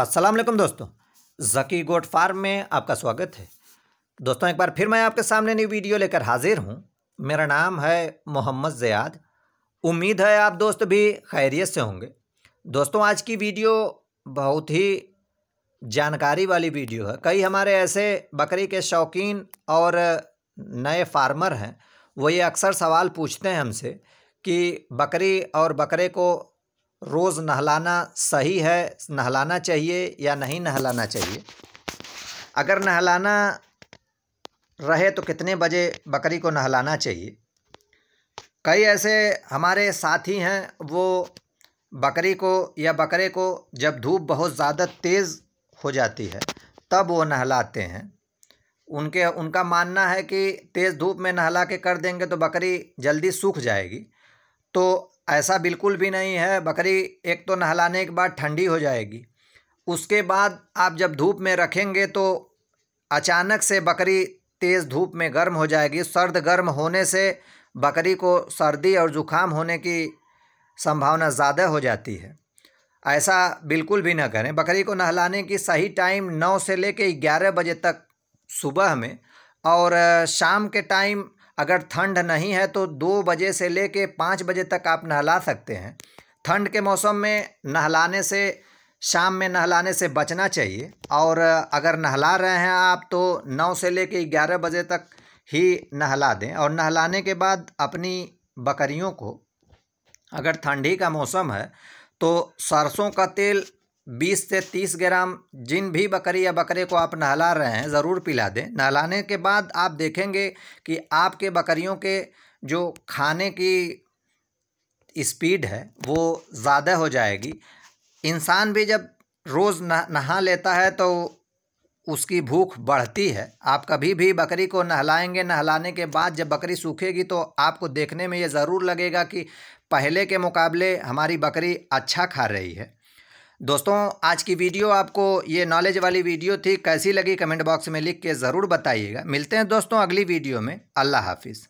अस्सलाम वालेकुम दोस्तों जकी गोट फार्म में आपका स्वागत है दोस्तों एक बार फिर मैं आपके सामने नई वीडियो लेकर हाजिर हूँ मेरा नाम है मोहम्मद ज़याद उम्मीद है आप दोस्त भी खैरियत से होंगे दोस्तों आज की वीडियो बहुत ही जानकारी वाली वीडियो है कई हमारे ऐसे बकरी के शौकीन और नए फार्मर हैं वो ये अक्सर सवाल पूछते हैं हमसे कि बकरी और बकरे को रोज़ नहलाना सही है नहलाना चाहिए या नहीं नहलाना चाहिए अगर नहलाना रहे तो कितने बजे बकरी को नहलाना चाहिए कई ऐसे हमारे साथी हैं वो बकरी को या बकरे को जब धूप बहुत ज़्यादा तेज़ हो जाती है तब वो नहलाते हैं उनके उनका मानना है कि तेज़ धूप में नहला के कर देंगे तो बकरी जल्दी सूख जाएगी तो ऐसा बिल्कुल भी नहीं है बकरी एक तो नहलाने के बाद ठंडी हो जाएगी उसके बाद आप जब धूप में रखेंगे तो अचानक से बकरी तेज़ धूप में गर्म हो जाएगी सर्द गर्म होने से बकरी को सर्दी और ज़ुकाम होने की संभावना ज़्यादा हो जाती है ऐसा बिल्कुल भी ना करें बकरी को नहलाने की सही टाइम नौ से ले कर ग्यारह बजे तक सुबह में और शाम के टाइम अगर ठंड नहीं है तो दो बजे से ले कर पाँच बजे तक आप नहला सकते हैं ठंड के मौसम में नहलाने से शाम में नहलाने से बचना चाहिए और अगर नहला रहे हैं आप तो नौ से ले कर ग्यारह बजे तक ही नहला दें और नहलाने के बाद अपनी बकरियों को अगर ठंडी का मौसम है तो सरसों का तेल बीस से तीस ग्राम जिन भी बकरी या बकरे को आप नहला रहे हैं ज़रूर पिला दें नहलाने के बाद आप देखेंगे कि आपके बकरियों के जो खाने की स्पीड है वो ज़्यादा हो जाएगी इंसान भी जब रोज़ नहा लेता है तो उसकी भूख बढ़ती है आप कभी भी बकरी को नहलाएंगे नहलाने के बाद जब बकरी सूखेगी तो आपको देखने में ये ज़रूर लगेगा कि पहले के मुकाबले हमारी बकरी अच्छा खा रही है दोस्तों आज की वीडियो आपको ये नॉलेज वाली वीडियो थी कैसी लगी कमेंट बॉक्स में लिख के ज़रूर बताइएगा मिलते हैं दोस्तों अगली वीडियो में अल्लाह हाफिज़